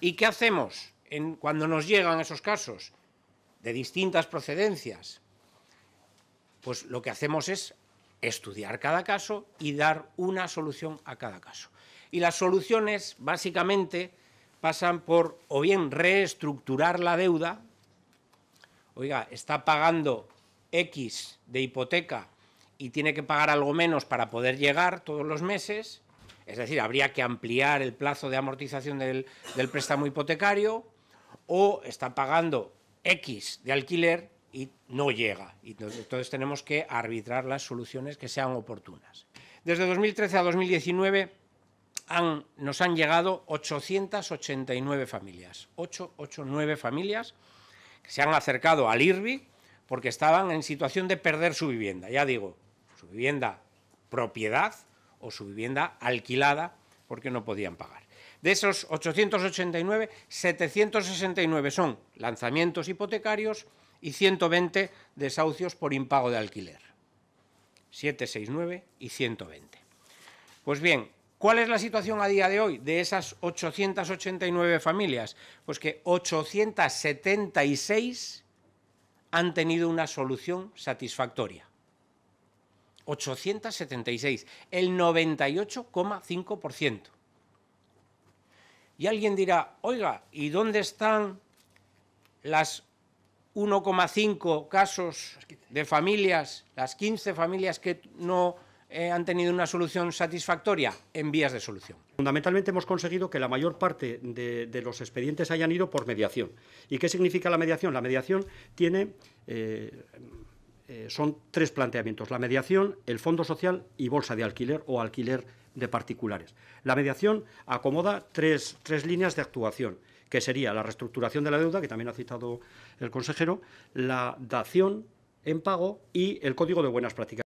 ¿Y qué hacemos cuando nos llegan esos casos de distintas procedencias? Pues lo que hacemos es estudiar cada caso y dar una solución a cada caso. Y las soluciones básicamente pasan por o bien reestructurar la deuda, oiga, está pagando X de hipoteca y tiene que pagar algo menos para poder llegar todos los meses, es decir, habría que ampliar el plazo de amortización del, préstamo hipotecario o está pagando X de alquiler y no llega. Y entonces, tenemos que arbitrar las soluciones que sean oportunas. Desde 2013 a 2019 nos han llegado 889 familias, 889 familias que se han acercado al IRBI porque estaban en situación de perder su vivienda. Ya digo, su vivienda propiedad o su vivienda alquilada porque no podían pagar. De esos 889, 769 son lanzamientos hipotecarios y 120 desahucios por impago de alquiler. 769 y 120. Pues bien, ¿cuál es la situación a día de hoy de esas 889 familias? Pues que 876 han tenido una solución satisfactoria. 876, el 98,5%. Y alguien dirá, oiga, ¿y dónde están las 1,5 casos de familias, las 15 familias que no eh, han tenido una solución satisfactoria en vías de solución. Fundamentalmente hemos conseguido que la mayor parte de, los expedientes hayan ido por mediación. ¿Y qué significa la mediación? La mediación tiene... Eh, eh, son tres planteamientos, la mediación, el fondo social y bolsa de alquiler o alquiler de particulares. La mediación acomoda tres, tres líneas de actuación, que sería la reestructuración de la deuda, que también ha citado el consejero, la dación en pago y el código de buenas prácticas.